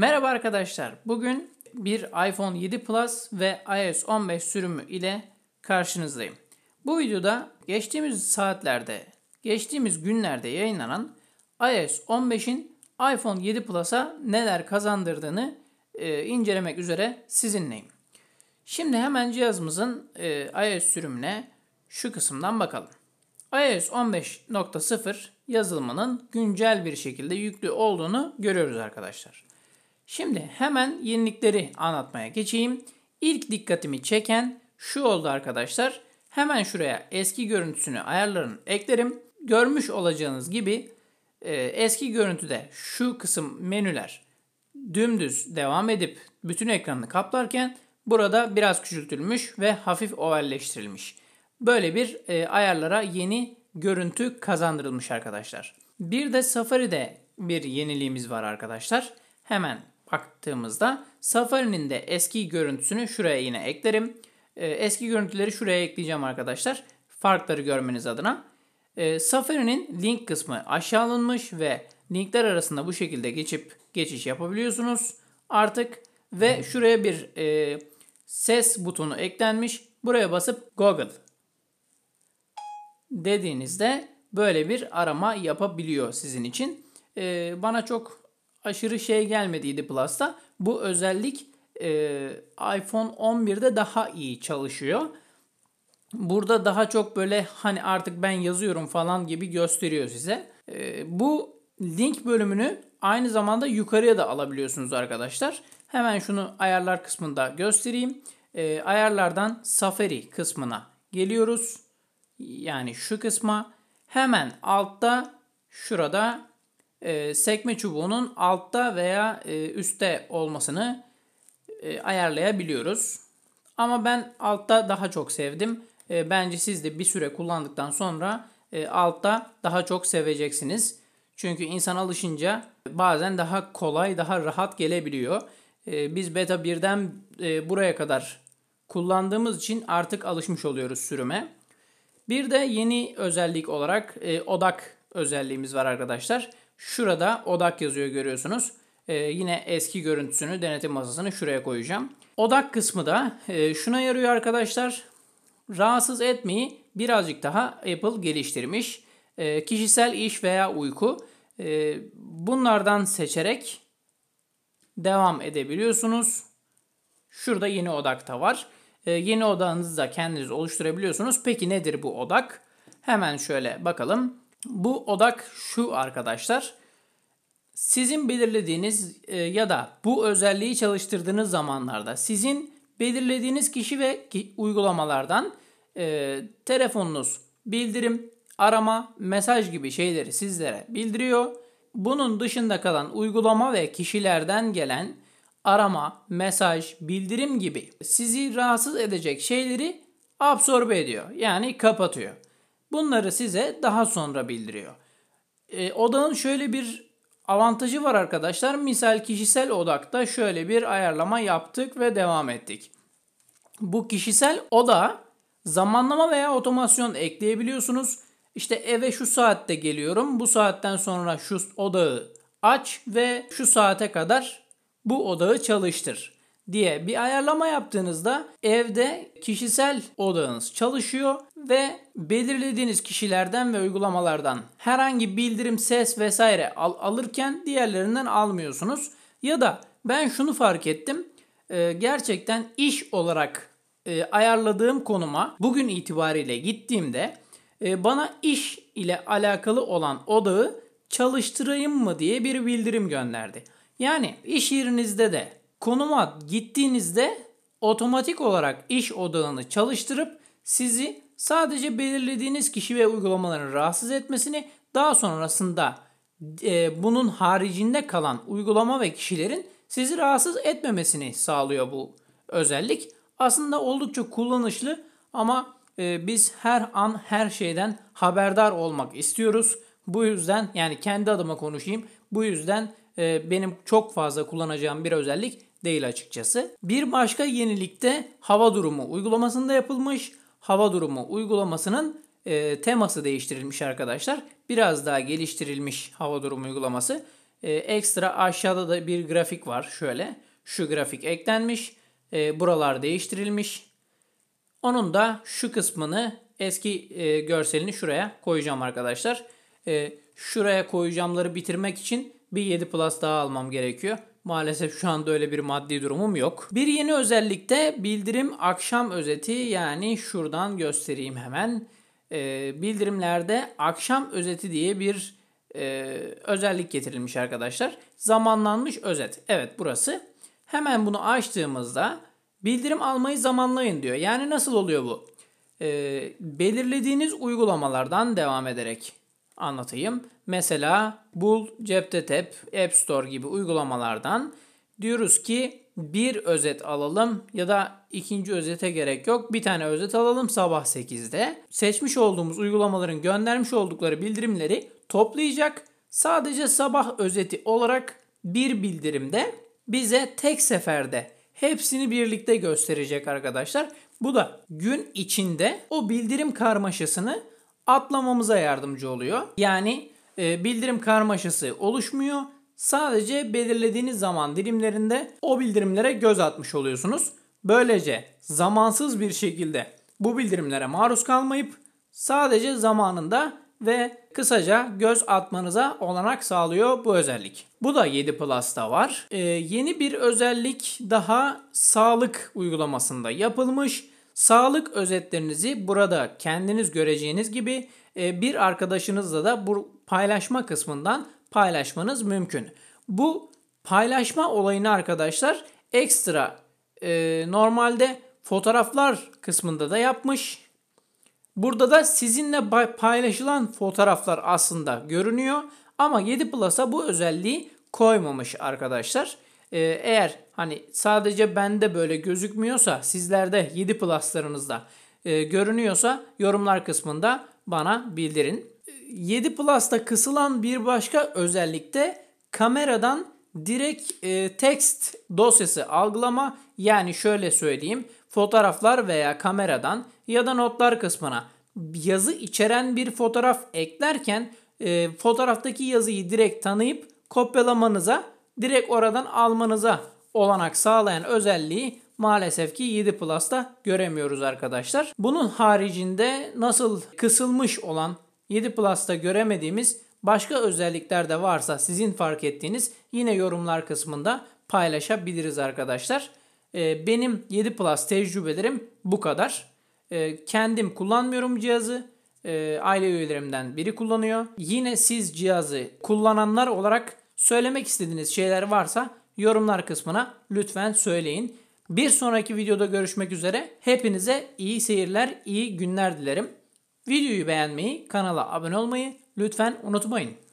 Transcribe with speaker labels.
Speaker 1: Merhaba arkadaşlar. Bugün bir iPhone 7 Plus ve iOS 15 sürümü ile karşınızdayım. Bu videoda geçtiğimiz saatlerde, geçtiğimiz günlerde yayınlanan iOS 15'in iPhone 7 Plus'a neler kazandırdığını e, incelemek üzere sizinleyim. Şimdi hemen cihazımızın e, iOS sürümüne şu kısımdan bakalım. iOS 15.0 yazılımının güncel bir şekilde yüklü olduğunu görüyoruz arkadaşlar. Şimdi hemen yenilikleri anlatmaya geçeyim. İlk dikkatimi çeken şu oldu arkadaşlar. Hemen şuraya eski görüntüsünü ayarlarını eklerim. Görmüş olacağınız gibi e, eski görüntüde şu kısım menüler dümdüz devam edip bütün ekranı kaplarken burada biraz küçültülmüş ve hafif ovalleştirilmiş. Böyle bir e, ayarlara yeni görüntü kazandırılmış arkadaşlar. Bir de Safari'de bir yeniliğimiz var arkadaşlar. Hemen baktığımızda Safari'nin de eski görüntüsünü şuraya yine eklerim. Ee, eski görüntüleri şuraya ekleyeceğim arkadaşlar. Farkları görmeniz adına. Ee, Safari'nin link kısmı aşağı alınmış ve linkler arasında bu şekilde geçip geçiş yapabiliyorsunuz artık. Ve şuraya bir e, ses butonu eklenmiş. Buraya basıp Google dediğinizde böyle bir arama yapabiliyor sizin için. Ee, bana çok aşırı şey gelmediydi Plus'ta. Bu özellik e, iPhone 11'de daha iyi çalışıyor. Burada daha çok böyle hani artık ben yazıyorum falan gibi gösteriyor size. E, bu link bölümünü aynı zamanda yukarıya da alabiliyorsunuz arkadaşlar. Hemen şunu ayarlar kısmında göstereyim. E, ayarlardan Safari kısmına geliyoruz. Yani şu kısma hemen altta şurada e, sekme çubuğunun altta veya e, üstte olmasını e, ayarlayabiliyoruz. Ama ben altta daha çok sevdim. E, bence siz de bir süre kullandıktan sonra altta daha çok seveceksiniz. Çünkü insan alışınca bazen daha kolay, daha rahat gelebiliyor. biz beta 1'den buraya kadar kullandığımız için artık alışmış oluyoruz sürüme. Bir de yeni özellik olarak odak özelliğimiz var arkadaşlar. Şurada odak yazıyor görüyorsunuz. Ee, yine eski görüntüsünü denetim masasını şuraya koyacağım. Odak kısmı da e, şuna yarıyor arkadaşlar. Rahatsız etmeyi birazcık daha Apple geliştirmiş. E, kişisel iş veya uyku e, bunlardan seçerek devam edebiliyorsunuz. Şurada yeni odakta var. E, yeni odağınızı da kendiniz oluşturabiliyorsunuz. Peki nedir bu odak? Hemen şöyle bakalım. Bu odak şu arkadaşlar. Sizin belirlediğiniz e, ya da bu özelliği çalıştırdığınız zamanlarda sizin belirlediğiniz kişi ve uygulamalardan e, telefonunuz bildirim, arama, mesaj gibi şeyleri sizlere bildiriyor. Bunun dışında kalan uygulama ve kişilerden gelen arama, mesaj, bildirim gibi sizi rahatsız edecek şeyleri absorbe ediyor. Yani kapatıyor. Bunları size daha sonra bildiriyor. E, odanın şöyle bir avantajı var arkadaşlar. Misal kişisel odakta şöyle bir ayarlama yaptık ve devam ettik. Bu kişisel oda zamanlama veya otomasyon ekleyebiliyorsunuz. İşte eve şu saatte geliyorum. Bu saatten sonra şu odağı aç ve şu saate kadar bu odağı çalıştır diye bir ayarlama yaptığınızda evde kişisel odanız çalışıyor ve belirlediğiniz kişilerden ve uygulamalardan herhangi bildirim, ses vesaire al- alırken diğerlerinden almıyorsunuz. Ya da ben şunu fark ettim. E, gerçekten iş olarak e, ayarladığım konuma bugün itibariyle gittiğimde e, bana iş ile alakalı olan odağı çalıştırayım mı diye bir bildirim gönderdi. Yani iş yerinizde de konuma gittiğinizde otomatik olarak iş odağını çalıştırıp sizi sadece belirlediğiniz kişi ve uygulamaların rahatsız etmesini daha sonrasında e, bunun haricinde kalan uygulama ve kişilerin sizi rahatsız etmemesini sağlıyor bu özellik. Aslında oldukça kullanışlı ama e, biz her an her şeyden haberdar olmak istiyoruz. Bu yüzden yani kendi adıma konuşayım. Bu yüzden e, benim çok fazla kullanacağım bir özellik değil açıkçası. Bir başka yenilikte hava durumu uygulamasında yapılmış. Hava durumu uygulamasının e, teması değiştirilmiş arkadaşlar. Biraz daha geliştirilmiş hava durumu uygulaması. E, ekstra aşağıda da bir grafik var şöyle. Şu grafik eklenmiş. E, buralar değiştirilmiş. Onun da şu kısmını eski e, görselini şuraya koyacağım arkadaşlar. E, şuraya koyacağımları bitirmek için bir 7 Plus daha almam gerekiyor. Maalesef şu anda öyle bir maddi durumum yok. Bir yeni özellik de bildirim akşam özeti yani şuradan göstereyim hemen. Ee, bildirimlerde akşam özeti diye bir e, özellik getirilmiş arkadaşlar. Zamanlanmış özet. Evet burası. Hemen bunu açtığımızda bildirim almayı zamanlayın diyor. Yani nasıl oluyor bu? Ee, belirlediğiniz uygulamalardan devam ederek anlatayım. Mesela Bul, Ceptetep, App Store gibi uygulamalardan diyoruz ki bir özet alalım ya da ikinci özete gerek yok. Bir tane özet alalım sabah 8'de. Seçmiş olduğumuz uygulamaların göndermiş oldukları bildirimleri toplayacak. Sadece sabah özeti olarak bir bildirimde bize tek seferde hepsini birlikte gösterecek arkadaşlar. Bu da gün içinde o bildirim karmaşasını atlamamıza yardımcı oluyor. Yani e, bildirim karmaşası oluşmuyor. Sadece belirlediğiniz zaman dilimlerinde o bildirimlere göz atmış oluyorsunuz. Böylece zamansız bir şekilde bu bildirimlere maruz kalmayıp sadece zamanında ve kısaca göz atmanıza olanak sağlıyor bu özellik. Bu da 7 Plus'ta var. Ee, yeni bir özellik daha sağlık uygulamasında yapılmış. Sağlık özetlerinizi burada kendiniz göreceğiniz gibi e, bir arkadaşınızla da bu paylaşma kısmından paylaşmanız mümkün. Bu paylaşma olayını arkadaşlar ekstra e, normalde fotoğraflar kısmında da yapmış. Burada da sizinle paylaşılan fotoğraflar aslında görünüyor ama 7 Plus'a bu özelliği koymamış arkadaşlar. Ee, eğer hani sadece bende böyle gözükmüyorsa sizlerde 7 pluslarınızda e, görünüyorsa yorumlar kısmında bana bildirin. 7 ee, Plus'ta kısılan bir başka özellik de kameradan direkt e, text dosyası algılama yani şöyle söyleyeyim fotoğraflar veya kameradan ya da notlar kısmına yazı içeren bir fotoğraf eklerken e, fotoğraftaki yazıyı direkt tanıyıp kopyalamanıza direkt oradan almanıza olanak sağlayan özelliği maalesef ki 7 Plus'ta göremiyoruz arkadaşlar. Bunun haricinde nasıl kısılmış olan 7 Plus'ta göremediğimiz başka özellikler de varsa sizin fark ettiğiniz yine yorumlar kısmında paylaşabiliriz arkadaşlar. Ee, benim 7 Plus tecrübelerim bu kadar. Ee, kendim kullanmıyorum cihazı. Ee, aile üyelerimden biri kullanıyor. Yine siz cihazı kullananlar olarak Söylemek istediğiniz şeyler varsa yorumlar kısmına lütfen söyleyin. Bir sonraki videoda görüşmek üzere. Hepinize iyi seyirler, iyi günler dilerim. Videoyu beğenmeyi, kanala abone olmayı lütfen unutmayın.